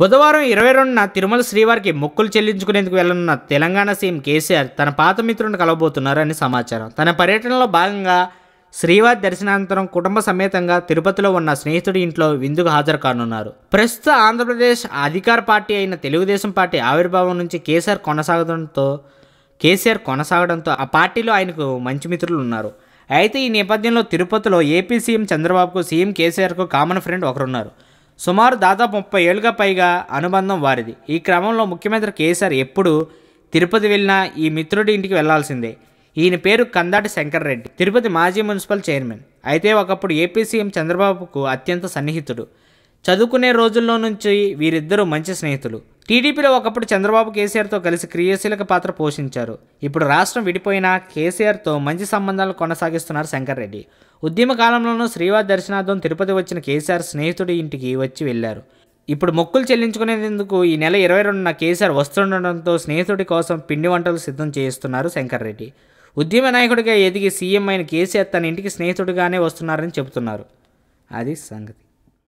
బుధవారం ఇరవై రెండున తిరుమల శ్రీవారికి మొక్కులు చెల్లించుకునేందుకు వెళ్లనున్న తెలంగాణ సీఎం కేసీఆర్ తన పాత మిత్రుడిని కలవబోతున్నారని సమాచారం తన పర్యటనలో భాగంగా శ్రీవారి దర్శనానంతరం కుటుంబ సమేతంగా తిరుపతిలో ఉన్న స్నేహితుడి ఇంట్లో విందుకు హాజరు కానున్నారు ప్రస్తుత ఆంధ్రప్రదేశ్ అధికార పార్టీ అయిన తెలుగుదేశం పార్టీ ఆవిర్భావం నుంచి కేసీఆర్ కొనసాగడంతో కేసీఆర్ కొనసాగడంతో ఆ పార్టీలో ఆయనకు మంచి మిత్రులు ఉన్నారు అయితే ఈ నేపథ్యంలో తిరుపతిలో ఏపీ సీఎం చంద్రబాబుకు సీఎం కేసీఆర్కు కామన్ ఫ్రెండ్ ఒకరున్నారు సుమారు దాదాపు ముప్పై ఏళ్ళుగా పైగా అనుబంధం వారిది ఈ క్రమంలో ముఖ్యమంత్రి కేసీఆర్ ఎప్పుడు తిరుపతి వెళ్ళినా ఈ మిత్రుడి ఇంటికి వెళ్లాల్సిందే ఈయన పేరు కందాటి శంకర్రెడ్డి తిరుపతి మాజీ మున్సిపల్ చైర్మన్ అయితే ఒకప్పుడు ఏపీ సీఎం చంద్రబాబుకు అత్యంత సన్నిహితుడు చదువుకునే రోజుల్లో నుంచి వీరిద్దరూ మంచి స్నేహితులు టీడీపీలో ఒకప్పుడు చంద్రబాబు కేసీఆర్తో కలిసి క్రియాశీలక పాత్ర పోషించారు ఇప్పుడు రాష్ట్రం విడిపోయినా కేసీఆర్తో మంచి సంబంధాలు కొనసాగిస్తున్నారు శంకర్ రెడ్డి ఉద్యమ కాలంలోనూ శ్రీవారి దర్శనార్థం తిరుపతి వచ్చిన కేసీఆర్ స్నేహితుడి ఇంటికి వచ్చి వెళ్లారు ఇప్పుడు మొక్కులు చెల్లించుకునేందుకు ఈ నెల ఇరవై రెండున కేసీఆర్ వస్తుండటంతో స్నేహితుడి కోసం పిండి వంటలు సిద్ధం చేస్తున్నారు శంకర్ రెడ్డి ఉద్యమ నాయకుడిగా ఎదిగి సీఎం అయిన కేసీఆర్ తన ఇంటికి స్నేహితుడిగానే వస్తున్నారని చెబుతున్నారు అది సంగతి